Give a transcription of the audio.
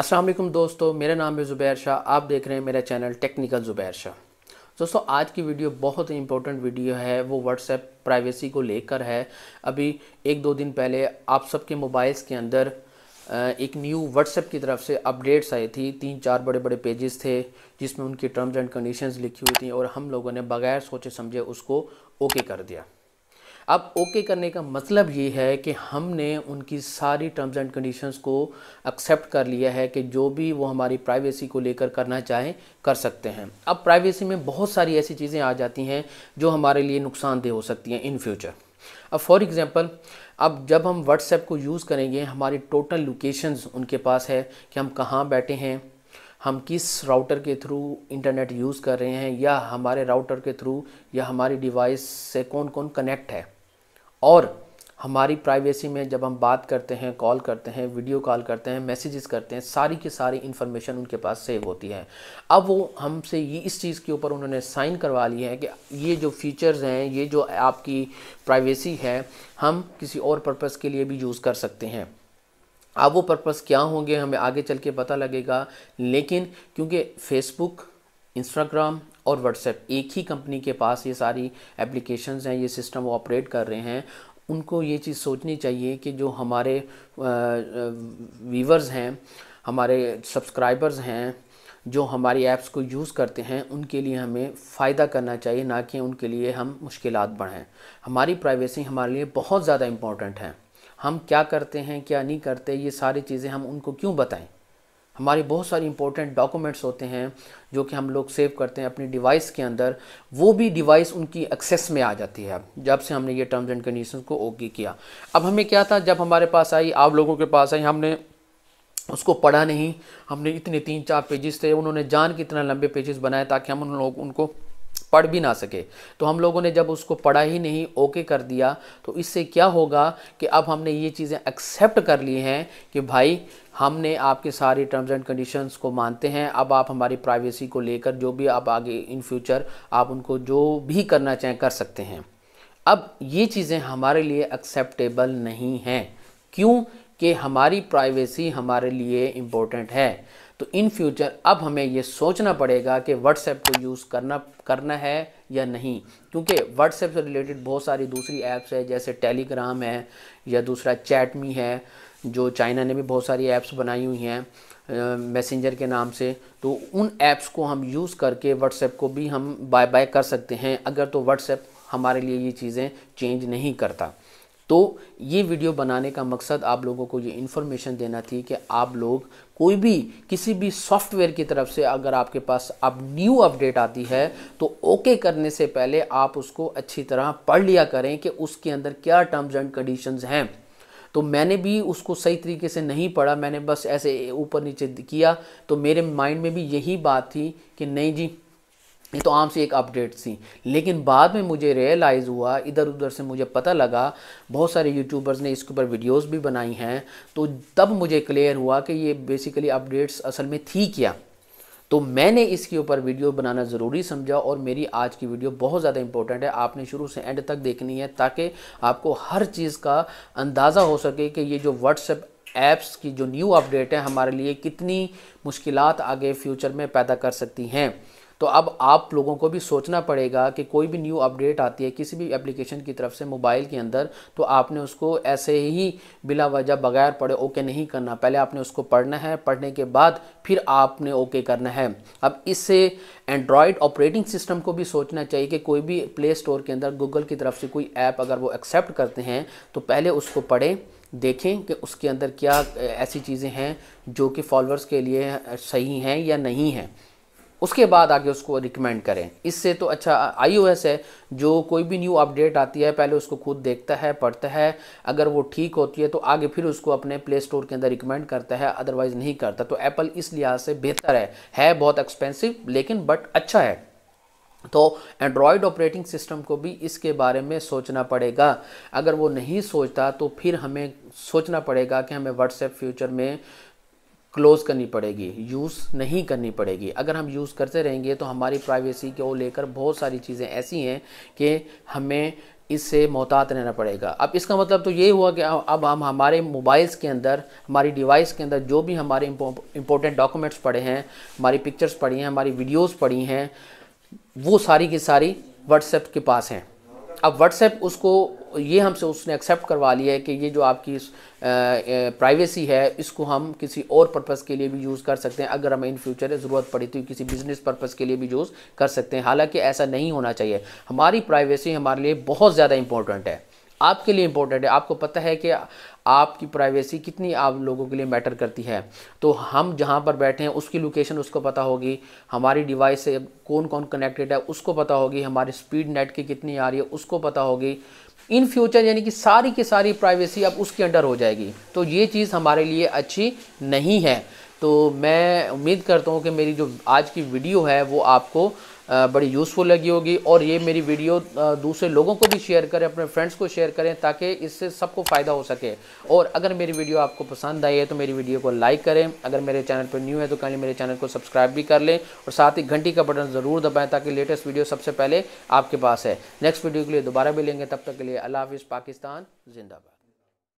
असलम दोस्तों मेरा नाम है ज़ुबैर शाह आप देख रहे हैं मेरा चैनल टेक्निकल ज़ुबैर शाह दोस्तों आज की वीडियो बहुत ही इंपॉर्टेंट वीडियो है वो व्हाट्सएप प्राइवेसी को लेकर है अभी एक दो दिन पहले आप सबके मोबाइल्स के अंदर एक न्यू व्हाट्सएप की तरफ से अपडेट्स आई थी तीन चार बड़े बड़े पेजेस थे जिसमें उनकी टर्म्स एंड कंडीशंस लिखी हुई थी और हम लोगों ने बगैर सोचे समझे उसको ओके कर दिया अब ओके करने का मतलब ये है कि हमने उनकी सारी टर्म्स एंड कंडीशंस को एक्सेप्ट कर लिया है कि जो भी वो हमारी प्राइवेसी को लेकर करना चाहें कर सकते हैं अब प्राइवेसी में बहुत सारी ऐसी चीज़ें आ जाती हैं जो हमारे लिए नुकसानदेह हो सकती हैं इन फ्यूचर अब फॉर एग्ज़ाम्पल अब जब हम व्हाट्सएप को यूज़ करेंगे हमारी टोटल लोकेशंस उनके पास है कि हम कहाँ बैठे हैं हम किस राउटर के थ्रू इंटरनेट यूज़ कर रहे हैं या हमारे राउटर के थ्रू या हमारी डिवाइस से कौन कौन कनेक्ट है और हमारी प्राइवेसी में जब हम बात करते हैं कॉल करते हैं वीडियो कॉल करते हैं मैसेजेस करते हैं सारी की सारी इन्फॉर्मेशन उनके पास सेव होती है अब वो हमसे ये इस चीज़ के ऊपर उन्होंने साइन करवा ली है कि ये जो फीचर्स हैं ये जो आपकी प्राइवेसी है हम किसी और पर्पज़ के लिए भी यूज़ कर सकते हैं अब वो पर्पज़ क्या होंगे हमें आगे चल के पता लगेगा लेकिन क्योंकि फेसबुक इंस्टाग्राम और व्हाट्सएप एक ही कंपनी के पास ये सारी एप्लीकेशन हैं ये सिस्टम ऑपरेट कर रहे हैं उनको ये चीज़ सोचनी चाहिए कि जो हमारे व्यूवर्स हैं हमारे सब्सक्राइबर्स हैं जो हमारी ऐप्स को यूज़ करते हैं उनके लिए हमें फ़ायदा करना चाहिए ना कि उनके लिए हम मुश्किल बढ़ें हमारी प्राइवेसी हमारे लिए बहुत ज़्यादा इम्पोर्टेंट है हम क्या करते हैं क्या नहीं करते ये सारी चीज़ें हम उनको क्यों बताएं हमारी बहुत सारी इंपॉर्टेंट डॉक्यूमेंट्स होते हैं जो कि हम लोग सेव करते हैं अपनी डिवाइस के अंदर वो भी डिवाइस उनकी एक्सेस में आ जाती है जब से हमने ये टर्म्स एंड कंडीशन को ओके किया अब हमें क्या था जब हमारे पास आई आप लोगों के पास आई हमने उसको पढ़ा नहीं हमने इतने तीन चार पेजेस थे उन्होंने जान के इतना लंबे पेजेस बनाए ताकि हम उन लोग उनको पढ़ भी ना सके तो हम लोगों ने जब उसको पढ़ा ही नहीं ओके कर दिया तो इससे क्या होगा कि अब हमने ये चीज़ें एक्सेप्ट कर ली हैं कि भाई हमने आपके सारी टर्म्स एंड कंडीशंस को मानते हैं अब आप हमारी प्राइवेसी को लेकर जो भी आप आगे इन फ्यूचर आप उनको जो भी करना चाहें कर सकते हैं अब ये चीज़ें हमारे लिए एक्सेप्टेबल नहीं हैं क्यों कि हमारी प्राइवेसी हमारे लिए इम्पोर्टेंट है तो इन फ्यूचर अब हमें ये सोचना पड़ेगा कि व्हाट्सएप को यूज़ करना करना है या नहीं क्योंकि व्हाट्सएप से रिलेटेड बहुत सारी दूसरी ऐप्स है जैसे टेलीग्राम है या दूसरा चैटमी है जो चाइना ने भी बहुत सारी ऐप्स बनाई हुई हैं मैसेंजर के नाम से तो उन ऐप्स को हम यूज़ करके व्हाट्सएप को भी हम बाय बाय कर सकते हैं अगर तो व्हाट्सएप हमारे लिए ये चीज़ें चेंज नहीं करता तो ये वीडियो बनाने का मकसद आप लोगों को ये इन्फॉर्मेशन देना थी कि आप लोग कोई भी किसी भी सॉफ्टवेयर की तरफ से अगर आपके पास अब न्यू अपडेट आती है तो ओके करने से पहले आप उसको अच्छी तरह पढ़ लिया करें कि उसके अंदर क्या टर्म्स एंड कंडीशंस हैं तो मैंने भी उसको सही तरीके से नहीं पढ़ा मैंने बस ऐसे ऊपर नीचे किया तो मेरे माइंड में भी यही बात थी कि नहीं जी ये तो आम सी एक अपडेट थी लेकिन बाद में मुझे रियलाइज़ हुआ इधर उधर से मुझे पता लगा बहुत सारे यूट्यूबर्स ने इसके ऊपर वीडियोस भी बनाई हैं तो तब मुझे क्लियर हुआ कि ये बेसिकली अपडेट्स असल में थी क्या तो मैंने इसके ऊपर वीडियो बनाना ज़रूरी समझा और मेरी आज की वीडियो बहुत ज़्यादा इंपॉर्टेंट है आपने शुरू से एंड तक देखनी है ताकि आपको हर चीज़ का अंदाज़ा हो सके कि ये जो व्हाट्सएप ऐप्स की जो न्यू अपडेट है हमारे लिए कितनी मुश्किलात आगे फ्यूचर में पैदा कर सकती हैं तो अब आप लोगों को भी सोचना पड़ेगा कि कोई भी न्यू अपडेट आती है किसी भी एप्लीकेशन की तरफ से मोबाइल के अंदर तो आपने उसको ऐसे ही बिला वजह बगैर पढ़े ओके नहीं करना पहले आपने उसको पढ़ना है पढ़ने के बाद फिर आपने ओके करना है अब इससे एंड्रॉयड ऑपरेटिंग सिस्टम को भी सोचना चाहिए कि कोई भी प्ले स्टोर के अंदर गूगल की तरफ से कोई ऐप अगर वो एक्सेप्ट करते हैं तो पहले उसको पढ़ें देखें कि उसके अंदर क्या ऐसी चीज़ें हैं जो कि फॉलोअर्स के लिए सही हैं या नहीं हैं उसके बाद आगे उसको रिकमेंड करें इससे तो अच्छा आईओएस है जो कोई भी न्यू अपडेट आती है पहले उसको खुद देखता है पढ़ता है अगर वो ठीक होती है तो आगे फिर उसको अपने प्ले स्टोर के अंदर रिकमेंड करता है अदरवाइज़ नहीं करता तो एप्पल इस लिहाज से बेहतर है है बहुत एक्सपेंसिव लेकिन बट अच्छा है तो एंड्रॉयड ऑपरेटिंग सिस्टम को भी इसके बारे में सोचना पड़ेगा अगर वो नहीं सोचता तो फिर हमें सोचना पड़ेगा कि हमें व्हाट्सएप फ्यूचर में क्लोज़ करनी पड़ेगी यूज़ नहीं करनी पड़ेगी अगर हम यूज़ करते रहेंगे तो हमारी प्राइवेसी को लेकर बहुत सारी चीज़ें ऐसी हैं कि हमें इससे मोहतात रहना पड़ेगा अब इसका मतलब तो ये हुआ कि अब हम हमारे मोबाइल्स के अंदर हमारी डिवाइस के अंदर जो भी हमारे इंपॉर्टेंट डॉक्यूमेंट्स पड़े हैं हमारी पिक्चर्स पड़ी हैं हमारी वीडियोस पड़ी हैं वो सारी की सारी व्हाट्सएप के पास हैं अब व्हाट्सएप उसको ये हमसे उसने एक्सेप्ट करवा लिया है कि ये जो आपकी प्राइवेसी है इसको हम किसी और पर्पज़ के लिए भी यूज़ कर सकते हैं अगर हमें इन फ्यूचर ज़रूरत पड़ी तो किसी बिज़नेस पर्पज़ के लिए भी यूज़ कर सकते हैं हालांकि ऐसा नहीं होना चाहिए हमारी प्राइवेसी हमारे लिए बहुत ज़्यादा इंपॉर्टेंट है आपके लिए इम्पोर्टेंट है आपको पता है कि आपकी प्राइवेसी कितनी आप लोगों के लिए मैटर करती है तो हम जहाँ पर बैठे हैं उसकी लोकेशन उसको पता होगी हमारी डिवाइस से कौन कौन कनेक्टेड है उसको पता होगी हमारी स्पीड नेट की कितनी आ रही है उसको पता होगी इन फ्यूचर यानी कि सारी की सारी प्राइवेसी अब उसके अंडर हो जाएगी तो ये चीज़ हमारे लिए अच्छी नहीं है तो मैं उम्मीद करता हूँ कि मेरी जो आज की वीडियो है वो आपको बड़ी यूज़फुल लगी होगी और ये मेरी वीडियो दूसरे लोगों को भी शेयर करें अपने फ्रेंड्स को शेयर करें ताकि इससे सबको फ़ायदा हो सके और अगर मेरी वीडियो आपको पसंद आई है तो मेरी वीडियो को लाइक करें अगर मेरे चैनल पर न्यू है तो कहीं मेरे चैनल को सब्सक्राइब भी कर लें और साथ ही घंटी का बटन ज़रूर दबाएँ ताकि लेटेस्ट वीडियो सबसे पहले आपके पास है नेक्स्ट वीडियो के लिए दोबारा भी लेंगे तब तक के लिए अल्लाह हाफिज़ पाकिस्तान जिंदाबाद